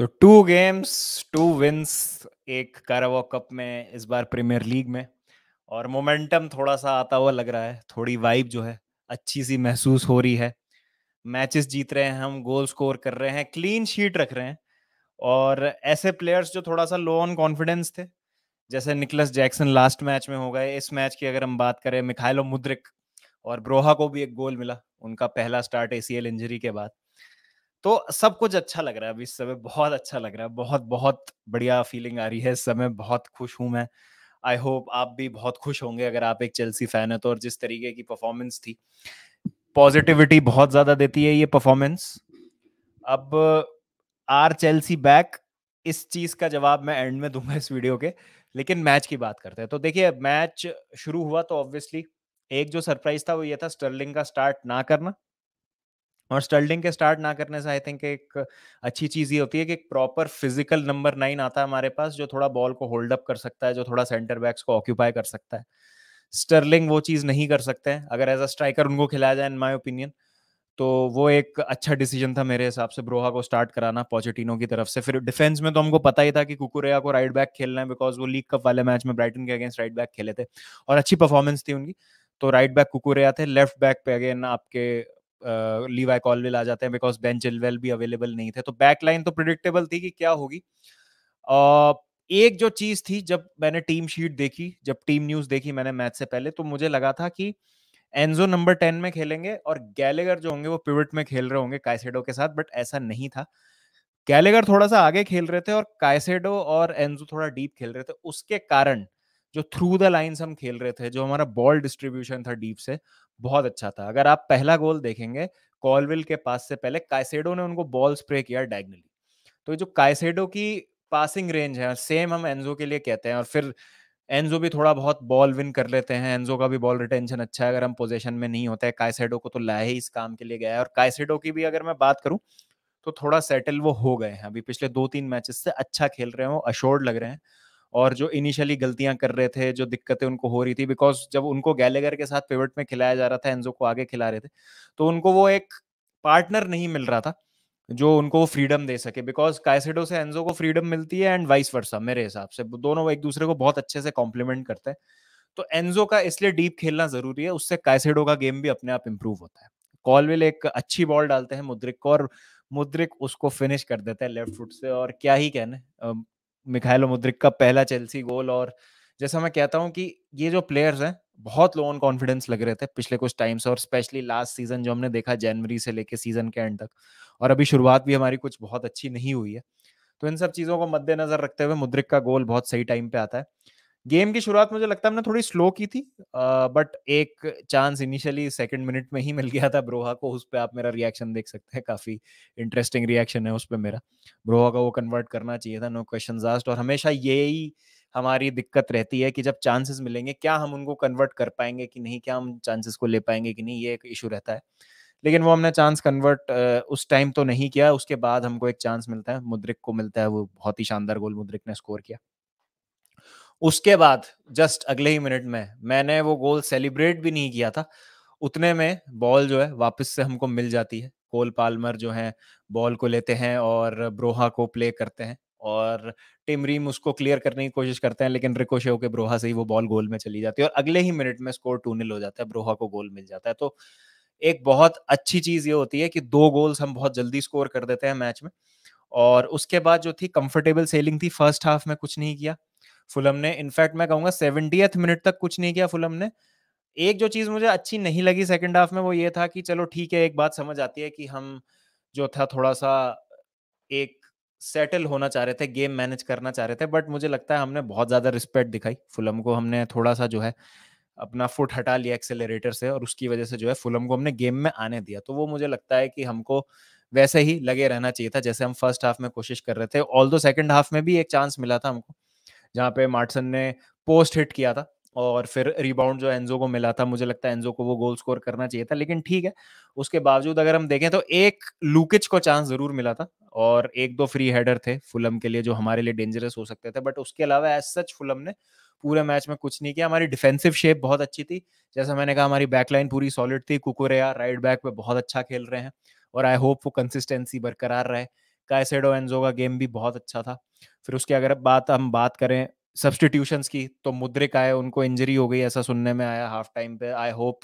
तो to games to wins एक कारावा cup में इस बार प्रीमियर लीग में और मोमेंटम थोड़ा सा आता हुआ लग रहा है थोड़ी वाइब जो है अच्छी सी महसूस हो रही है मैचेस जीत रहे हैं हम गोल स्कोर कर रहे हैं क्लीन शीट रख रहे हैं और ऐसे प्लेयर्स जो थोड़ा सा लो ऑन कॉन्फिडेंस थे जैसे निकलस जैक्सन लास्ट मैच में हो गए इस मैच की अगर हम बात करें मिखाइलो मुद्रिक और ब्रोहा को भी एक गोल मिला उनका पहला स्टार्ट एसीएल इंजरी के बाद तो सब कुछ अच्छा लग रहा है अभी इस समय बहुत अच्छा लग रहा है बहुत बहुत बढ़िया फीलिंग आ रही है इस समय बहुत खुश हूं मैं आई होप आप भी बहुत खुश होंगे अगर आप एक चेल्सी फैन है तो और जिस तरीके की परफॉर्मेंस थी पॉजिटिविटी बहुत ज्यादा देती है ये परफॉर्मेंस अब आर चेल्सी बैक इस चीज का जवाब मैं एंड में दूंगा इस वीडियो के लेकिन मैच की बात करते हैं तो देखिए मैच शुरू हुआ तो ऑब्वियसली एक जो सरप्राइज था वो ये था स्टर्लिंग का स्टार्ट ना करना और स्टर्लिंग के स्टार्ट ना करने से आई थिंक एक अच्छी चीज ये होती है कि एक प्रॉपर फिजिकल नंबर नाइन आता है हमारे पास जो थोड़ा बॉल को होल्ड अप कर सकता है जो थोड़ा सेंटर बैक्स को ऑक्यूपाई कर सकता है स्टर्लिंग वो चीज नहीं कर सकते हैं अगर एज अ स्ट्राइकर उनको खिलाया जाए इन माई ओपिनियन तो वो एक अच्छा डिसीजन था मेरे हिसाब से ब्रोहा को स्टार्ट कराना पॉजिटिनो की तरफ से फिर डिफेंस में तो हमको पता ही था कि कुकुरिया को राइट बैक खेलना है बिकॉज वो लीग कप वाले मैच में ब्राइटन के अगेंस्ट राइट बैक खेले थे और अच्छी परफॉर्मेंस थी उनकी तो राइट बैक कुकुरिया थे लेफ्ट बैक पे अगेन आपके लीवाई कॉलवेल आ जाते हैं बिकॉज बेन चिलवेल भी अवेलेबल नहीं थे तो बैक लाइन तो प्रिडिक्टेबल थी कि क्या होगी uh, एक जो चीज थी जब मैंने टीम शीट देखी जब टीम न्यूज देखी मैंने मैच से पहले तो मुझे लगा था कि एनजो नंबर टेन में खेलेंगे और गैलेगर जो होंगे वो पिवट में खेल रहे होंगे कायसेडो के साथ बट ऐसा नहीं था गैलेगर थोड़ा सा आगे खेल रहे थे और कायसेडो और एनजो थोड़ा डीप खेल रहे थे उसके कारण जो थ्रू द लाइन हम खेल रहे थे जो हमारा बॉल डिस्ट्रीब्यूशन था डीप से बहुत अच्छा था अगर आप पहला गोल देखेंगे कॉलविल के पास से पहले कायसेडो ने उनको बॉल स्प्रे किया डायगनली तो जो कायसेडो की पासिंग रेंज है सेम हम एनजो के लिए कहते हैं और फिर एनजो भी थोड़ा बहुत बॉल विन कर लेते हैं एनजो का भी बॉल रिटेंशन अच्छा है अगर हम पोजीशन में नहीं होता है कायसेडो को तो लाए ही इस काम के लिए गया है और कायसेडो की भी अगर मैं बात करूं तो थोड़ा सेटल वो हो गए हैं अभी पिछले दो तीन मैचेस से अच्छा खेल रहे हैं वो अशोर्ड लग रहे हैं और जो इनिशियली गलतियां कर रहे थे जो दिक्कतें उनको हो रही थी बिकॉज जब उनको गैलेगर के साथ पेवट में खिलाया जा रहा था एनजो को आगे खिला रहे थे तो उनको वो एक पार्टनर नहीं मिल रहा था जो उनको वो फ्रीडम दे सके बिकॉज कायसेडो से एनजो को फ्रीडम मिलती है एंड वाइस वर्सा मेरे हिसाब से दोनों एक दूसरे को बहुत अच्छे से कॉम्प्लीमेंट करते हैं तो एनजो का इसलिए डीप खेलना जरूरी है उससे कायसेडो का गेम भी अपने आप इंप्रूव होता है कॉलविल एक अच्छी बॉल डालते हैं मुद्रिक को और मुद्रिक उसको फिनिश कर देता है लेफ्ट फुट से और क्या ही कहने मिखाइलो मुद्रिक का पहला चेल्सी गोल और जैसा मैं कहता हूँ कि ये जो प्लेयर्स हैं बहुत लो ऑन कॉन्फिडेंस लग रहे थे पिछले कुछ टाइम्स और स्पेशली लास्ट सीजन जो हमने देखा जनवरी से लेके सीजन के एंड तक और अभी शुरुआत भी हमारी कुछ बहुत अच्छी नहीं हुई है तो इन सब चीज़ों को मद्देनजर रखते हुए मुद्रिक का गोल बहुत सही टाइम पे आता है गेम की शुरुआत मुझे लगता है हमने थोड़ी स्लो की थी बट एक चांस इनिशियली सेकंड मिनट में ही मिल गया था ब्रोहा को उस पर आप मेरा रिएक्शन देख सकते हैं काफी इंटरेस्टिंग रिएक्शन है उस पर मेरा ब्रोहा का वो कन्वर्ट करना चाहिए था नो क्वेश्चन आस्ट और हमेशा यही हमारी दिक्कत रहती है कि जब चांसेस मिलेंगे क्या हम उनको कन्वर्ट कर पाएंगे कि नहीं क्या हम चांसेस को ले पाएंगे कि नहीं ये एक इशू रहता है लेकिन वो हमने चांस कन्वर्ट उस टाइम तो नहीं किया उसके बाद हमको एक चांस मिलता है मुद्रिक को मिलता है वो बहुत ही शानदार गोल मुद्रिक ने स्कोर किया उसके बाद जस्ट अगले ही मिनट में मैंने वो गोल सेलिब्रेट भी नहीं किया था उतने में बॉल जो है वापस से हमको मिल जाती है कोल पालमर जो है बॉल को लेते हैं और ब्रोहा को प्ले करते हैं और टिम रीम उसको क्लियर करने की कोशिश करते हैं लेकिन रिकोशे होकर ब्रोहा से ही वो बॉल गोल में चली जाती है और अगले ही मिनट में स्कोर टू निल हो जाता है ब्रोहा को गोल मिल जाता है तो एक बहुत अच्छी चीज ये होती है कि दो गोल्स हम बहुत जल्दी स्कोर कर देते हैं मैच में और उसके बाद जो थी कंफर्टेबल सेलिंग थी फर्स्ट हाफ में कुछ नहीं किया फुलम ने इनफैक्ट मैं कहूंगा सेवेंटीएथ मिनट तक कुछ नहीं किया फुलम ने एक जो चीज मुझे अच्छी नहीं लगी सेकेंड हाफ में वो ये था कि चलो ठीक है एक बात समझ आती है कि हम जो था थोड़ा सा एक सेटल होना चाह रहे थे गेम मैनेज करना चाह रहे थे बट मुझे लगता है हमने बहुत ज्यादा रिस्पेक्ट दिखाई फुलम को हमने थोड़ा सा जो है अपना फुट हटा लिया एक्सेलरेटर से और उसकी वजह से जो है फुलम को हमने गेम में आने दिया तो वो मुझे लगता है कि हमको वैसे ही लगे रहना चाहिए था जैसे हम फर्स्ट हाफ में कोशिश कर रहे थे ऑल दो सेकेंड हाफ में भी एक चांस मिला था हमको जहाँ पे मार्टसन ने पोस्ट हिट किया था और फिर रिबाउंड जो एनजो को मिला था मुझे लगता है एनजो को वो गोल स्कोर करना चाहिए था लेकिन ठीक है उसके बावजूद अगर हम देखें तो एक लूकिच को चांस जरूर मिला था और एक दो फ्री हेडर थे फुलम के लिए जो हमारे लिए डेंजरस हो सकते थे बट उसके अलावा एज सच फुलम ने पूरे मैच में कुछ नहीं किया हमारी डिफेंसिव शेप बहुत अच्छी थी जैसा मैंने कहा हमारी बैकलाइन पूरी सॉलिड थी कुकुरेया राइट बैक पे बहुत अच्छा खेल रहे हैं और आई होप वो कंसिस्टेंसी बरकरार रहे कैसेडो एनजो का गेम भी बहुत अच्छा था फिर उसकी अगर बात हम बात करें सब्सटीट्यूशंस की तो मुद्रिक आए उनको इंजरी हो गई ऐसा सुनने में आया हाफ टाइम पे आई होप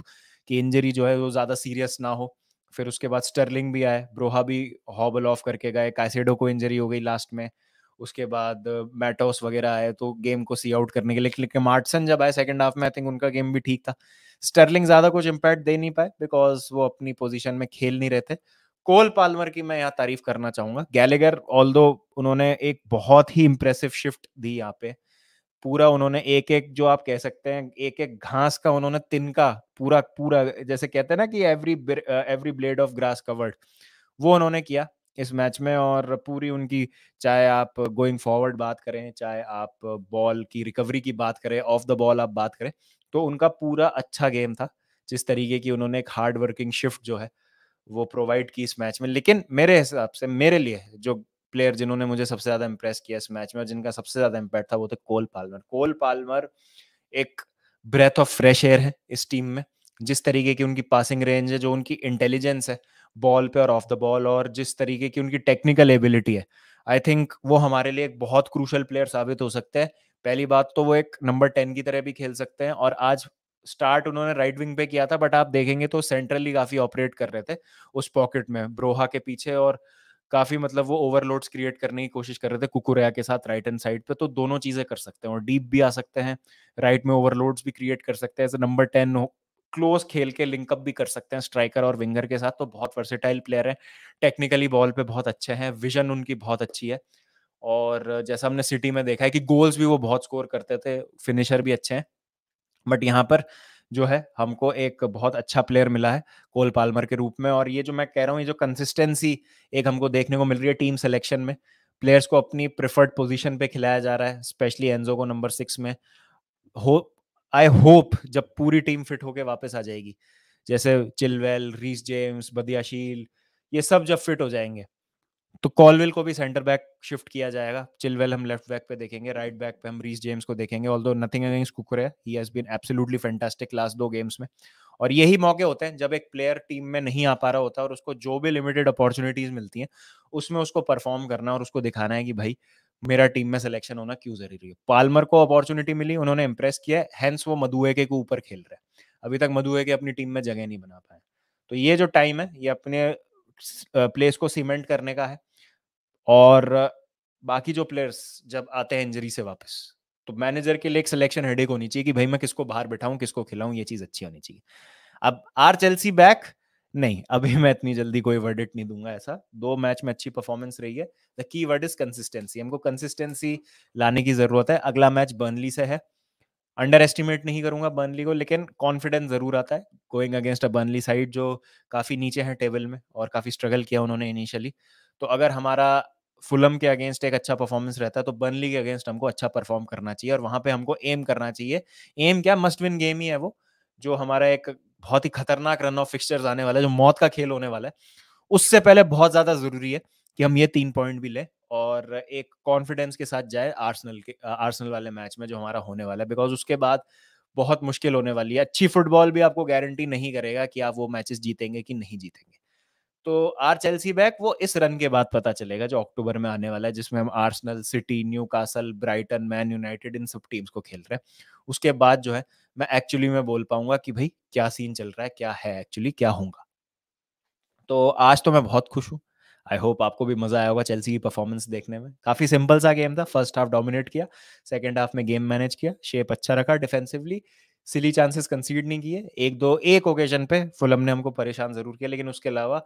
कि इंजरी जो है वो ज़्यादा सीरियस ना हो फिर उसके बाद स्टर्लिंग भी आए ब्रोहा भी हॉबल ऑफ करके गए कैसेडो को इंजरी हो गई लास्ट में उसके बाद मैटोस वगैरह आए तो गेम को सी आउट करने के लिए लेकिन मार्टसन जब आए सेकंड हाफ में आई थिंक उनका गेम भी ठीक था स्टर्लिंग ज़्यादा कुछ इम्पैक्ट दे नहीं पाए बिकॉज वो अपनी पोजिशन में खेल नहीं रहे थे कोल पालमर की मैं यहाँ तारीफ करना चाहूंगा गैलेगर ऑल दो उन्होंने एक बहुत ही इम्प्रेसिव शिफ्ट दी यहाँ पे पूरा उन्होंने एक एक जो आप कह सकते हैं एक एक घास का उन्होंने तिनका पूरा पूरा जैसे कहते हैं ना कि every every blade of grass covered वो उन्होंने किया इस मैच में और पूरी उनकी चाहे आप गोइंग फॉरवर्ड बात करें चाहे आप बॉल की रिकवरी की बात करें ऑफ द बॉल आप बात करें तो उनका पूरा अच्छा गेम था जिस तरीके की उन्होंने एक हार्ड वर्किंग शिफ्ट जो है वो प्रोवाइड की इस मैच में लेकिन मेरे हिसाब से मेरे लिए जो प्लेयर जिन्होंने मुझे सबसे ज्यादा इंप्रेस किया इस मैच में और जिनका सबसे ज्यादा इम्पैक्ट था वो थे कोल पालमर कोल पालमर एक ब्रेथ ऑफ फ्रेश एयर है इस टीम में जिस तरीके की उनकी पासिंग रेंज है जो उनकी इंटेलिजेंस है बॉल पे और ऑफ द बॉल और जिस तरीके की उनकी टेक्निकल एबिलिटी है आई थिंक वो हमारे लिए एक बहुत क्रूशल प्लेयर साबित हो सकते हैं पहली बात तो वो एक नंबर टेन की तरह भी खेल सकते हैं और आज स्टार्ट उन्होंने राइट विंग पे किया था बट आप देखेंगे तो सेंट्रली काफी ऑपरेट कर रहे थे उस पॉकेट में ब्रोहा के पीछे और काफी मतलब वो ओवरलोड्स क्रिएट करने की कोशिश कर रहे थे कुकुरया के साथ राइट एंड साइड पे तो दोनों चीजें कर सकते हैं और डीप भी आ सकते हैं राइट में ओवरलोड्स भी क्रिएट कर सकते हैं नंबर टेन क्लोज खेल के लिंकअप भी कर सकते हैं स्ट्राइकर और विंगर के साथ तो बहुत वर्सेटाइल प्लेयर है टेक्निकली बॉल पे बहुत अच्छे हैं विजन उनकी बहुत अच्छी है और जैसा हमने सिटी में देखा है कि गोल्स भी वो बहुत स्कोर करते थे फिनिशर भी अच्छे हैं बट यहाँ पर जो है हमको एक बहुत अच्छा प्लेयर मिला है कोल पालमर के रूप में और ये जो मैं कह रहा हूँ ये जो कंसिस्टेंसी एक हमको देखने को मिल रही है टीम सिलेक्शन में प्लेयर्स को अपनी प्रिफर्ड पोजीशन पे खिलाया जा रहा है स्पेशली एनजो को नंबर सिक्स में हो आई होप जब पूरी टीम फिट होके वापस आ जाएगी जैसे चिलवेल रीस जेम्स बदियाशील ये सब जब फिट हो जाएंगे तो कॉलवेल को भी सेंटर बैक शिफ्ट किया जाएगा चिलवेल हम लेफ्ट बैक पे देखेंगे राइट बैक पे हम रीस जेम्स को देखेंगे ऑल दो नथिंग अगेंस्ट कुकर he has been absolutely fantastic last दो गेम्स में और यही मौके होते हैं जब एक प्लेयर टीम में नहीं आ पा रहा होता और उसको जो भी लिमिटेड अपॉर्चुनिटीज मिलती हैं उसमें उसको परफॉर्म करना और उसको दिखाना है कि भाई मेरा टीम में सिलेक्शन होना क्यों जरूरी है पालमर को अपॉर्चुनिटी मिली उन्होंने इंप्रेस किया हैंस वो मधुए के ऊपर खेल रहा है अभी तक मधुए के अपनी टीम में जगह नहीं बना पाए तो ये जो टाइम है ये अपने प्लेस को सीमेंट करने का है और बाकी जो प्लेयर्स जब आते हैं इंजरी से वापस तो मैनेजर के लिए एक सिलेक्शन हेडेक होनी चाहिए कि भाई मैं किसको बाहर बैठाऊं किसको खिलाऊं ये चीज अच्छी होनी चाहिए अब आर चेल्सी बैक नहीं अभी मैं इतनी जल्दी कोई वर्डिट नहीं दूंगा ऐसा दो मैच में अच्छी परफॉर्मेंस रही है the key word is consistency हमको कंसिस्टेंसी लाने की जरूरत है अगला मैच बर्नली से है अंडर एस्टिमेट नहीं करूंगा बर्नली को लेकिन कॉन्फिडेंस जरूर आता है going against a Burnley side जो काफी नीचे है टेबल में और काफी स्ट्रगल किया उन्होंने इनिशियली तो अगर हमारा फुलम के अगेंस्ट एक अच्छा परफॉर्मेंस रहता है तो बर्नली के अगेंस्ट हमको अच्छा परफॉर्म करना चाहिए और वहां पे हमको एम करना चाहिए एम क्या मस्ट विन गेम ही है वो जो हमारा एक बहुत ही खतरनाक रन ऑफ फिक्सचर्स आने वाला है जो मौत का खेल होने वाला है उससे पहले बहुत ज्यादा जरूरी है कि हम ये तीन पॉइंट भी लें और एक कॉन्फिडेंस के साथ जाए आर्सनल के आर्सनल वाले मैच में जो हमारा होने वाला है बिकॉज उसके बाद बहुत मुश्किल होने वाली है अच्छी फुटबॉल भी आपको गारंटी नहीं करेगा कि आप वो मैचेस जीतेंगे कि नहीं जीतेंगे तो आर चेल्सी बैक वो इस रन के बाद पता चलेगा जो अक्टूबर में आने वाला है जिसमें हम Arsenal City Newcastle Brighton Man United इन सब टीम्स को खेल रहे हैं उसके बाद जो है मैं एक्चुअली में बोल पाऊंगा कि भाई क्या सीन चल रहा है क्या है एक्चुअली क्या होगा तो आज तो मैं बहुत खुश हूँ आई होप आपको भी मजा आया होगा चेल्सी की परफॉर्मेंस देखने में काफी सिंपल सा गेम था फर्स्ट हाफ डोमिनेट किया सेकेंड हाफ में गेम मैनेज किया शेप अच्छा रखा डिफेंसिवली सिली चांसेस कंसीड नहीं किए एक दो एक ओकेजन पे फुलम ने हमको परेशान जरूर किया लेकिन उसके अलावा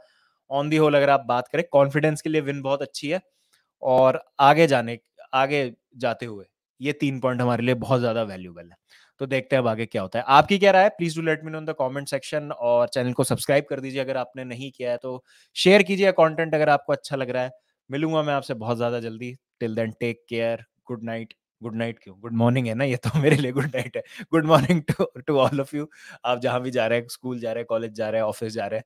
ऑन दी होल अगर आप बात करें कॉन्फिडेंस के लिए विन बहुत अच्छी है और आगे जाने आगे जाते हुए ये तीन पॉइंट हमारे लिए बहुत ज्यादा वैल्यूबल है तो देखते हैं अब आगे क्या होता है आपकी क्या राय है please do let me know in the comment section और चैनल को सब्सक्राइब कर दीजिए अगर आपने नहीं किया है तो शेयर कीजिए कंटेंट अगर आपको अच्छा लग रहा है मिलूंगा मैं आपसे बहुत ज्यादा जल्दी till then take care good night good night क्यों गुड मॉर्निंग है ना ये तो मेरे लिए गुड नाइट है good morning to to all of you आप जहां भी जा रहे हैं स्कूल जा रहे हैं कॉलेज जा रहे हैं ऑफिस जा रहे हैं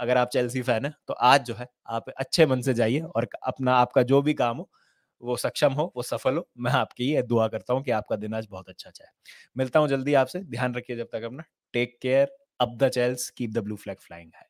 अगर आप चेल्सी फैन है तो आज जो है आप अच्छे मन से जाइए और अपना आपका जो भी काम हो वो सक्षम हो वो सफल हो मैं आपकी ये दुआ करता हूँ कि आपका दिन आज बहुत अच्छा जाए मिलता हूँ जल्दी आपसे ध्यान रखिए जब तक अपना टेक केयर अब the Chelsea keep the blue flag flying है